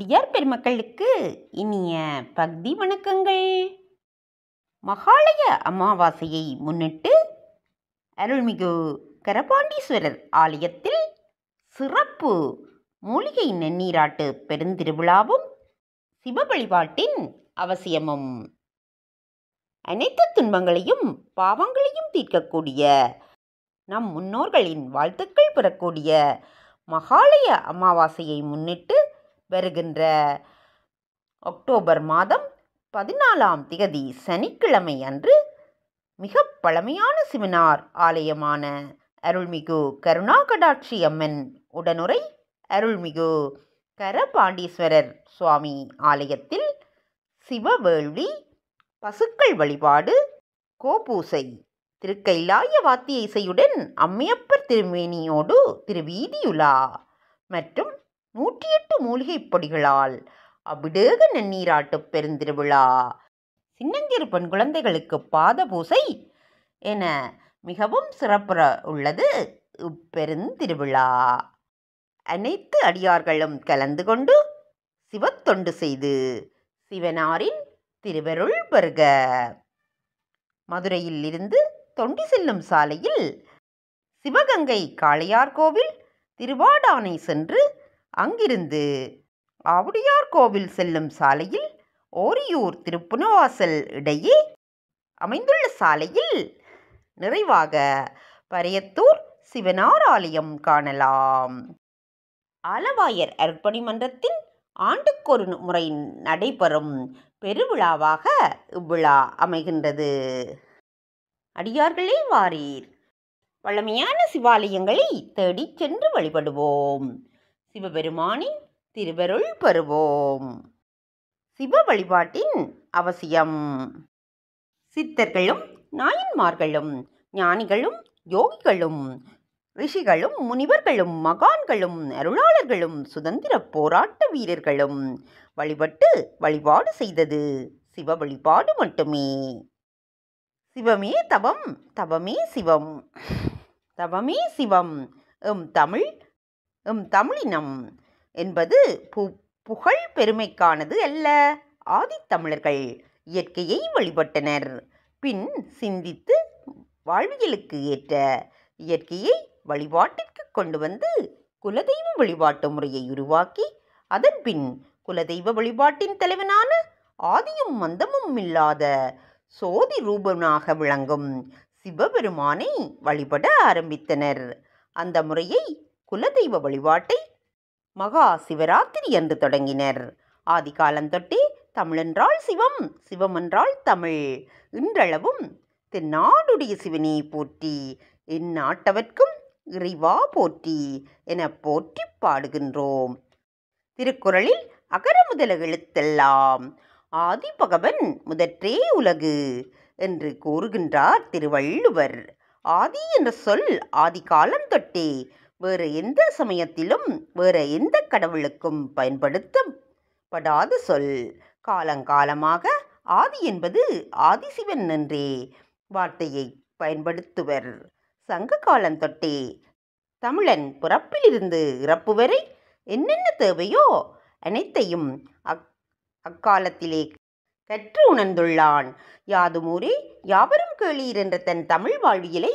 அடியார் பெருமக்களுக்கு இனிய பக்தி வணக்கங்கள் மகாலய அமாவாசையை முன்னிட்டு அருள்மிகு கரபாண்டீஸ்வரர் ஆலயத்தில் சிறப்பு மூலிகை நன்னீராட்டு பெருந்திருவிழாவும் சிவ வழிபாட்டின் அவசியமும் அனைத்து துன்பங்களையும் பாவங்களையும் தீர்க்கக்கூடிய நம் முன்னோர்களின் வாழ்த்துக்கள் பெறக்கூடிய மகாலய அமாவாசையை முன்னிட்டு வருகின்ற அக்டோபர் மாதம் பதினாலாம் திகதி சனிக்கிழமை அன்று மிக பழமையான சிமினார் ஆலயமான அருள்மிகு கருணாகடாட்சி அம்மன் உடனுரை அருள்மிகு கரபாண்டீஸ்வரர் சுவாமி ஆலயத்தில் சிவவேள்வி பசுக்கள் வழிபாடு கோபூசை திருக்கைலாய வாத்திய இசையுடன் அம்மையப்பர் திருமேனியோடு திருவீதியுலா மற்றும் நூற்றி எட்டு மூலிகை பொடிகளால் அபிடேக நன்னீராட்டு பெருந்திருவிழா சின்னஞ்சிறு பெண் குழந்தைகளுக்கு பாத பூசை என மிகவும் சிறப்புற உள்ளது இப்பெருந்திருவிழா அனைத்து அடியார்களும் கலந்து கொண்டு சிவத்தொண்டு செய்து சிவனாரின் திருவருள் பெருக மதுரையில் இருந்து தொண்டி செல்லும் சாலையில் சிவகங்கை காளையார் கோவில் திருவாடானை சென்று அங்கிருந்து அவுடியார் கோவில் செல்லும் சாலையில் ஓரியூர் திருப்புனவாசல் இடையே அமைந்துள்ள சாலையில் நிறைவாக பரையத்தூர் சிவனார் ஆலயம் காணலாம் ஆலவாயர் அர்ப்பணி மன்றத்தின் ஆண்டுக்கொரு முறை நடைபெறும் பெருவிழாவாக இவ்விழா அமைகின்றது அடியார்களே வாரீர் பழமையான சிவாலயங்களை தேடிச் சென்று வழிபடுவோம் சிவபெருமானின் திருவருள் பெறுவோம் சிவ வழிபாட்டின் அவசியம் சித்தர்களும் நாயன்மார்களும் ஞானிகளும் யோகிகளும் ரிஷிகளும் முனிவர்களும் மகான்களும் அருளாளர்களும் சுதந்திர போராட்ட வீரர்களும் வழிபட்டு வழிபாடு செய்தது சிவ வழிபாடு மட்டுமே சிவமே தவம் தவமே சிவம் தவமே சிவம் எம் தமிழ் எம் தமிழினம் என்பது பு புகழ் பெருமைக்கானது அல்ல ஆதித்தமிழர்கள் இயற்கையை வழிபட்டனர் பின் சிந்தித்து வாழ்வியலுக்கு ஏற்ற இயற்கையை வழிபாட்டிற்கு கொண்டு வந்து குலதெய்வ வழிபாட்டு முறையை உருவாக்கி அதன் பின் குலதெய்வ வழிபாட்டின் தலைவனான ஆதியும் மந்தமும் இல்லாத சோதி ரூபனாக விளங்கும் சிவபெருமானை வழிபட ஆரம்பித்தனர் அந்த முறையை குலதெய்வ வழிபாட்டை மகா சிவராத்திரி என்று தொடங்கினர் ஆதி காலந்தொட்டே தமிழென்றால் சிவம் சிவம் என்றால் தமிழ் இன்றளவும் தென்னாடுடைய சிவனே போற்றி எந்நாட்டவர்க்கும் இறைவா போற்றி என போற்றி பாடுகின்றோம் திருக்குறளில் அகர முதல எழுத்தெல்லாம் ஆதி பகவன் முதற்றே உலகு என்று கூறுகின்றார் திருவள்ளுவர் ஆதி என்ற சொல் ஆதி காலம் தொட்டே வேறு எந்த சமயத்திலும் வேறு எந்த கடவுளுக்கும் பயன்படுத்தும் படாத சொல் காலங்காலமாக ஆதி என்பது ஆதிசிவன் என்றே வார்த்தையை பயன்படுத்துவர் சங்க காலம் தொட்டே தமிழன் பிறப்பிலிருந்து இறப்பு வரை என்னென்ன தேவையோ அனைத்தையும் அக் அக்காலத்திலே கற்று உணர்ந்துள்ளான் யாதுமூரே யாவரும் கேளீர் என்ற தன் தமிழ் வாழ்வியலை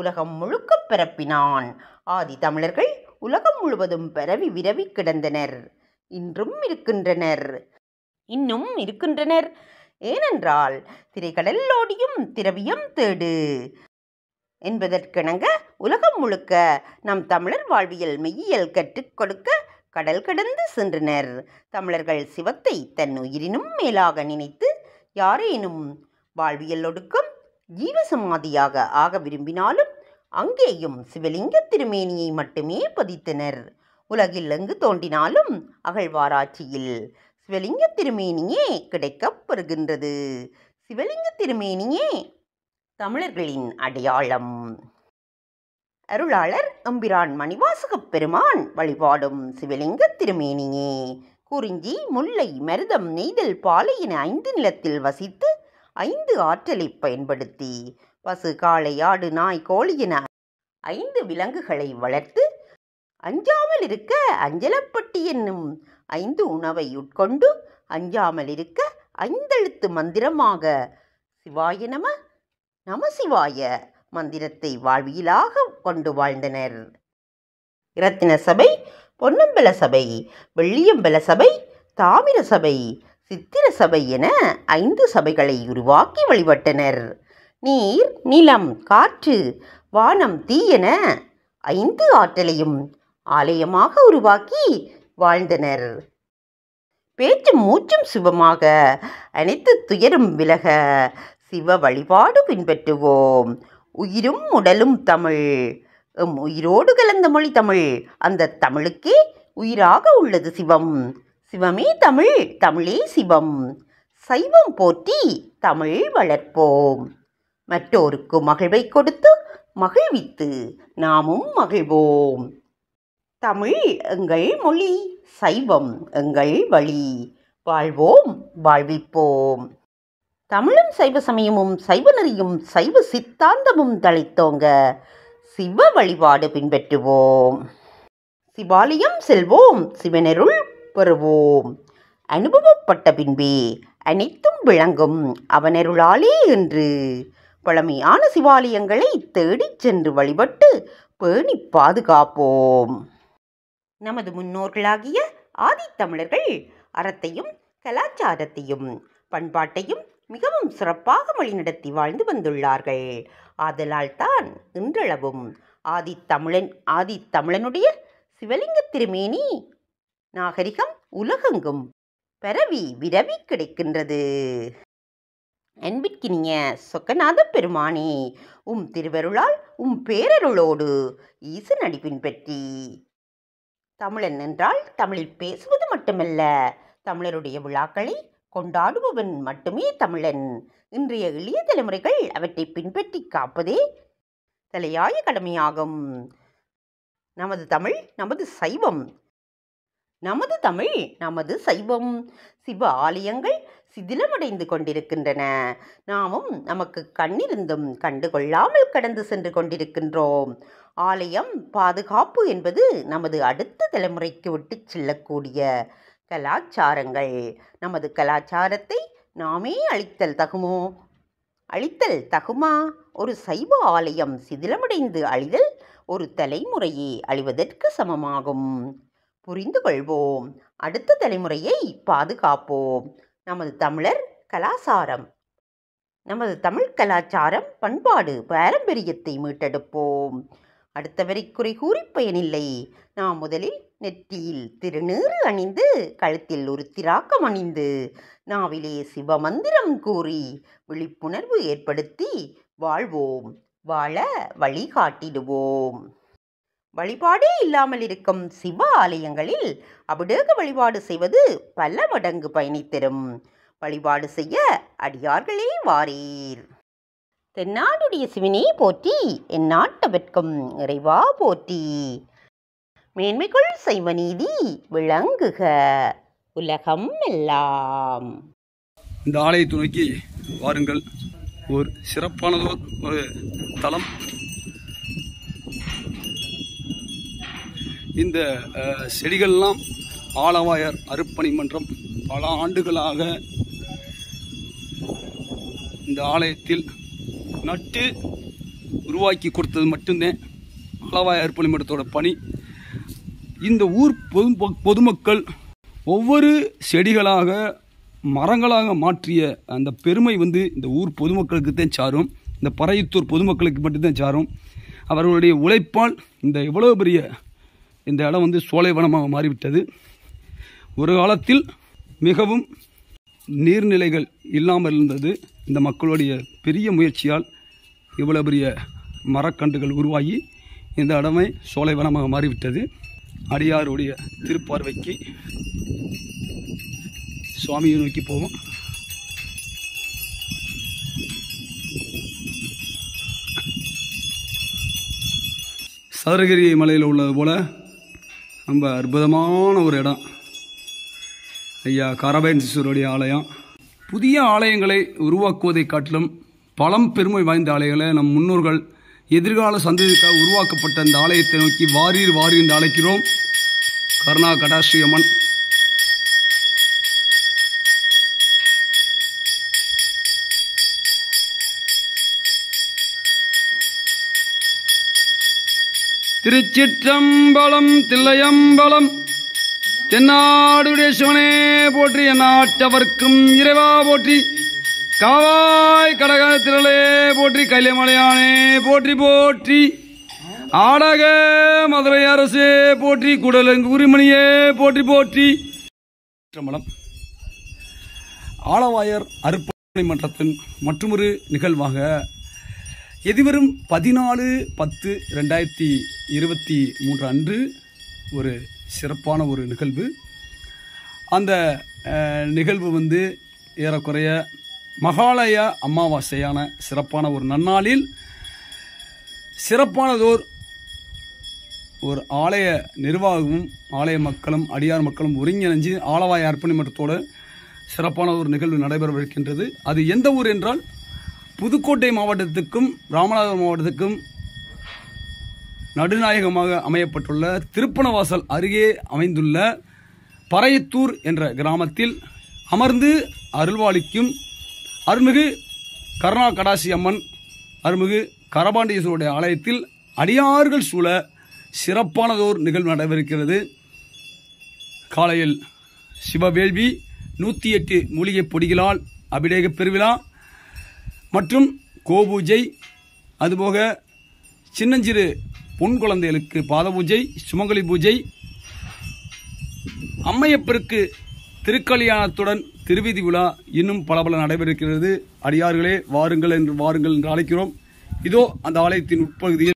உலகம் முழுக்க பரப்பினான் ஆதி தமிழர்கள் உலகம் முழுவதும் பரவி விரவி கிடந்தனர் இன்றும் இருக்கின்றனர் இன்னும் இருக்கின்றனர் ஏனென்றால் திரைக்கடல் ஓடியும் திரவியம் தேடு என்பதற்கிணங்க உலகம் முழுக்க நம் தமிழர் வாழ்வியல் மெய்யியல் கற்றுக் கொடுக்க கடல் கடந்து சென்றனர் தமிழர்கள் சிவத்தை தன் உயிரினும் மேலாக நினைத்து யாரேனும் வாழ்வியல் ஒடுக்கம் ஜீவசமாதியாக ஆக விரும்பினாலும் அங்கேயும் சிவலிங்க திருமேனியை மட்டுமே பதித்தனர் உலகில் எங்கு தோண்டினாலும் அகழ்வாராய்ச்சியில் சிவலிங்க திருமேனியே கிடைக்கப் பெறுகின்றது சிவலிங்க திருமேனியே தமிழர்களின் அடையாளம் அருளாளர் அம்பிரான் மணிவாசகப் பெருமான் வழிபாடும் சிவலிங்க திருமேனியே குறிஞ்சி முல்லை மருதம் நெய்தல் பாலையின் ஐந்து நிலத்தில் வசித்து ஐந்து ஆற்றலை பயன்படுத்தி பசு காளை ஆடு நாய் கோழியின ஐந்து விலங்குகளை வளர்த்து அஞ்சாமல் இருக்க அஞ்சலப்பட்டி என்னும் ஐந்து உணவை உட்கொண்டு அஞ்சாமல் இருக்க ஐந்தெழுத்து மந்திரமாக சிவாய நம நம சிவாய மந்திரத்தை வாழ்வியலாக கொண்டு வாழ்ந்தனர் இரத்தின சபை பொன்னம்பல சபை வெள்ளியம்பல சபை தாமிர சபை சித்திர சபை என ஐந்து சபைகளை உருவாக்கி வழிபட்டனர் நீர் நிலம் காற்று வானம் தீ என ஐந்து ஆற்றலையும் ஆலயமாக உருவாக்கி வாழ்ந்தனர் பேச்சும் மூச்சும் சுபமாக அனைத்து துயரும் விலக சிவ வழிபாடு பின்பற்றுவோம் உயிரும் உடலும் தமிழ் எம் உயிரோடு கலந்த மொழி தமிழ் அந்த தமிழுக்கே உயிராக உள்ளது சிவம் சிவமே தமிழ் தமிழே சிவம் சைவம் போற்றி தமிழ் வளர்ப்போம் மற்றோருக்கு மகிழ்வை கொடுத்து மகிழ்வித்து நாமும் மகிழ்வோம் தமிழ் எங்கள் மொழி சைவம் எங்கள் வழி வாழ்வோம் வாழ்விப்போம் தமிழும் சைவ சமயமும் சைவ நெறியும் சைவ சித்தாந்தமும் தழைத்தோங்க சிவ வழிபாடு பின்பற்றுவோம் சிவாலயம் செல்வோம் சிவனருள் பெறுவோம் அனுபவப்பட்ட பின்பே அனைத்தும் விளங்கும் அவனருளாலே என்று பழமையான சிவாலயங்களை தேடிச் சென்று வழிபட்டு பேணி பாதுகாப்போம் நமது முன்னோர்களாகிய ஆதித்தமிழர்கள் அறத்தையும் கலாச்சாரத்தையும் பண்பாட்டையும் மிகவும் சிறப்பாக வழிநடத்தி வாழ்ந்து வந்துள்ளார்கள் ஆதலால் தான் இன்றளவும் ஆதித்தமிழன் ஆதித்தமிழனுடைய சிவலிங்க திருமேனி நாகரிகம் உலகெங்கும் பரவி விரவி கிடைக்கின்றது அன்பிற்கினிய சொக்கநாத பெருமானே உம் திருவருளால் உம் பேரருளோடு ஈசன் அடிப்பின் பற்றி தமிழன் என்றால் தமிழில் பேசுவது மட்டுமல்ல தமிழருடைய விழாக்களை கொண்டாடுபவன் மட்டுமே தமிழன் இன்றைய இளைய தலைமுறைகள் அவற்றை பின்பற்றி காப்பதே தலையாய கடமையாகும் நமது தமிழ் நமது சைவம் நமது தமிழ் நமது சைவம் சிவ ஆலயங்கள் சிதிலமடைந்து கொண்டிருக்கின்றன நாமும் நமக்கு கண்ணிருந்தும் கண்டு கொள்ளாமல் கடந்து சென்று கொண்டிருக்கின்றோம் ஆலயம் பாதுகாப்பு என்பது நமது அடுத்த தலைமுறைக்கு விட்டு செல்லக்கூடிய கலாச்சாரங்கள் நமது கலாச்சாரத்தை நாமே அழித்தல் தகுமோ அழித்தல் தகுமா ஒரு சைவ ஆலயம் சிதிலமடைந்து அழிதல் ஒரு தலைமுறையே அழிவதற்கு சமமாகும் புரிந்து கொள்வோம் அடுத்த தலைமுறையை பாதுகாப்போம் நமது தமிழர் கலாசாரம் நமது தமிழ் கலாச்சாரம் பண்பாடு பாரம்பரியத்தை மீட்டெடுப்போம் வரை குறை கூறி பயனில்லை நாம் முதலில் நெற்றியில் திருநீறு அணிந்து கழுத்தில் ஒரு திராக்கம் அணிந்து நாவிலே சிவமந்திரம் கூறி விழிப்புணர்வு ஏற்படுத்தி வாழ்வோம் வாழ வழிகாட்டிடுவோம் வழிபாடே இல்லாமல் இருக்கும் சிவ ஆலயங்களில் அபிடேக வழிபாடு செய்வது பல மடங்கு பயணித்தரும் வழிபாடு செய்ய அடியார்களே வாரீர் தென்னாடுடைய சிவனே போற்றி என் நாட்டவர்க்கும் இறைவா போற்றி மேன்மைக்குள் நீதி விளங்குக உலகம் எல்லாம் இந்த ஆலயத்தை நோக்கி வாருங்கள் ஒரு சிறப்பானதோ ஒரு தளம் இந்த செடிகள்லாம் ஆலவாயர் அருப்பணி மன்றம் பல ஆண்டுகளாக இந்த ஆலயத்தில் நட்டு உருவாக்கி கொடுத்தது மட்டும்தான் ஆலவாய அறுப்பணி மன்றத்தோட பணி இந்த ஊர் பொது பொதுமக்கள் ஒவ்வொரு செடிகளாக மரங்களாக மாற்றிய அந்த பெருமை வந்து இந்த ஊர் பொதுமக்களுக்கு தான் சாரும் இந்த பறையத்தூர் பொதுமக்களுக்கு மட்டும்தான் சாரும் அவர்களுடைய உழைப்பால் இந்த எவ்வளோ பெரிய இந்த இடம் வந்து சோலைவனமாக மாறிவிட்டது ஒரு காலத்தில் மிகவும் நீர்நிலைகள் இல்லாமல் இருந்தது இந்த மக்களுடைய பெரிய முயற்சியால் இவ்வளோ பெரிய மரக்கன்றுகள் உருவாகி இந்த இடமே சோலைவனமாக மாறிவிட்டது அடியாருடைய திருப்பார்வைக்கு சுவாமியை நோக்கி போவோம் சதுரகிரி மலையில் உள்ளது போல் ரொம்ப அற்புதமான ஒரு இடம் ஐயா காராபயன் சிசுருடைய ஆலயம் புதிய ஆலயங்களை உருவாக்குவதை காட்டிலும் பழம் பெருமை வாய்ந்த ஆலயங்களை நம் முன்னோர்கள் எதிர்கால சந்ததிக்காக உருவாக்கப்பட்ட இந்த ஆலயத்தை நோக்கி வாரீர் வாரீர் என்று அழைக்கிறோம் கருணா கடாஸ்ரீ அம்மன் திருச்சிற்றம்பலம் தில்லையம்பலம் தென்னாடுடைய சிவனே போற்றி நாட்டவர்க்கும் இறைவா போற்றி காவாய் கடக திரளே போற்றி கைலமலையானே போற்றி போற்றி ஆடக மதுரை அரசே போற்றி குடலங்கு உரிமணியே போற்றி போற்றி ஆலவாயர் ஆளவாயர் அருப்பணி மன்றத்தின் மற்றொரு நிகழ்வாக எதிவரும் பதினாலு பத்து ரெண்டாயிரத்தி இருபத்தி மூன்று அன்று ஒரு சிறப்பான ஒரு நிகழ்வு அந்த நிகழ்வு வந்து ஏறக்குறைய மகாலய அமாவாசையான சிறப்பான ஒரு நன்னாளில் சிறப்பானதோர் ஒரு ஆலய நிர்வாகமும் ஆலய மக்களும் அடியார் மக்களும் ஒருங்கிணைஞ்சு ஆலவாய அர்ப்பணி மன்றத்தோடு சிறப்பான ஒரு நிகழ்வு நடைபெறவிருக்கின்றது அது எந்த ஊர் என்றால் புதுக்கோட்டை மாவட்டத்துக்கும் ராமநாதபுரம் மாவட்டத்துக்கும் நடுநாயகமாக அமையப்பட்டுள்ள திருப்பனவாசல் அருகே அமைந்துள்ள பறையத்தூர் என்ற கிராமத்தில் அமர்ந்து அருள்வாளிக்கும் அருள்மிகு கருணா கடாசி அம்மன் அருள்மிகு கரபாண்டீஸ்வருடைய ஆலயத்தில் அடியார்கள் சூழ சிறப்பானதோர் நிகழ்வு நடைபெறுகிறது காலையில் சிவவேள்வி நூற்றி எட்டு மூலிகை பொடிகளால் அபிடேக பெருவிழா மற்றும் கோபூஜை அதுபோக சின்னஞ்சிறு பொன் குழந்தைகளுக்கு பாத பூஜை சுமங்கலி பூஜை அம்மையப்பருக்கு திருக்கல்யாணத்துடன் திருவிதி விழா இன்னும் பல பல நடைபெறுகிறது அடியார்களே வாருங்கள் என்று வாருங்கள் என்று அழைக்கிறோம் இதோ அந்த ஆலயத்தின் உட்பகுதியில்